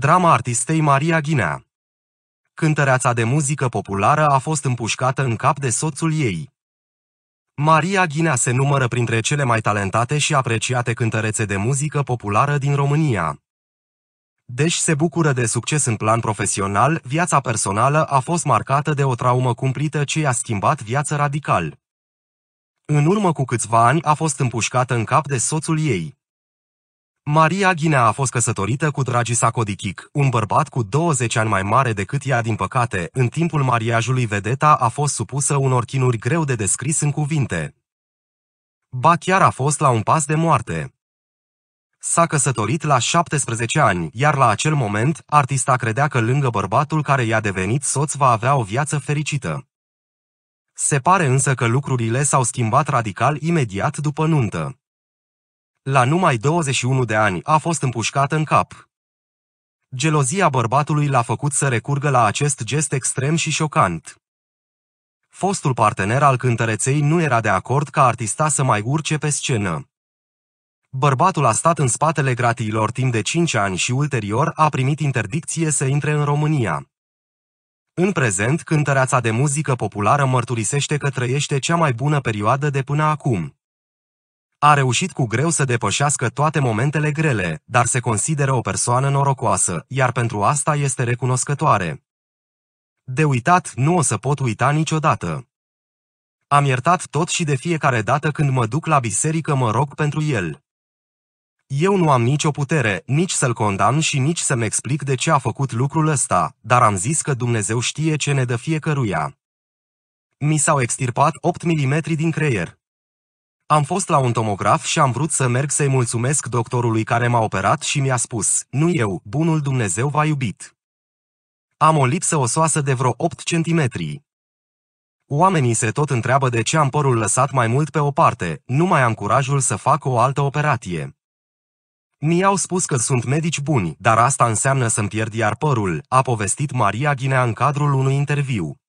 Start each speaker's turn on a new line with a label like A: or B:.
A: drama artistei Maria Ghinea. Cântăreața de muzică populară a fost împușcată în cap de soțul ei. Maria Ghinea se numără printre cele mai talentate și apreciate cântărețe de muzică populară din România. Deși se bucură de succes în plan profesional, viața personală a fost marcată de o traumă cumplită ce i-a schimbat viața radical. În urmă cu câțiva ani a fost împușcată în cap de soțul ei. Maria Ghinea a fost căsătorită cu Dragisa Codichic, un bărbat cu 20 ani mai mare decât ea din păcate, în timpul mariajului vedeta a fost supusă unor chinuri greu de descris în cuvinte. Ba chiar a fost la un pas de moarte. S-a căsătorit la 17 ani, iar la acel moment, artista credea că lângă bărbatul care i-a devenit soț va avea o viață fericită. Se pare însă că lucrurile s-au schimbat radical imediat după nuntă. La numai 21 de ani a fost împușcată în cap. Gelozia bărbatului l-a făcut să recurgă la acest gest extrem și șocant. Fostul partener al cântăreței nu era de acord ca artista să mai urce pe scenă. Bărbatul a stat în spatele gratiilor timp de 5 ani și ulterior a primit interdicție să intre în România. În prezent, cântăreața de muzică populară mărturisește că trăiește cea mai bună perioadă de până acum. A reușit cu greu să depășească toate momentele grele, dar se consideră o persoană norocoasă, iar pentru asta este recunoscătoare. De uitat nu o să pot uita niciodată. Am iertat tot și de fiecare dată când mă duc la biserică mă rog pentru el. Eu nu am nicio putere, nici să-l condamn și nici să-mi explic de ce a făcut lucrul ăsta, dar am zis că Dumnezeu știe ce ne dă fiecăruia. Mi s-au extirpat 8 mm din creier, am fost la un tomograf și am vrut să merg să-i mulțumesc doctorului care m-a operat și mi-a spus, nu eu, bunul Dumnezeu v-a iubit. Am o lipsă osoasă de vreo 8 cm. Oamenii se tot întreabă de ce am părul lăsat mai mult pe o parte, nu mai am curajul să fac o altă operație. Mi-au spus că sunt medici buni, dar asta înseamnă să-mi pierd iar părul, a povestit Maria Ghinea în cadrul unui interviu.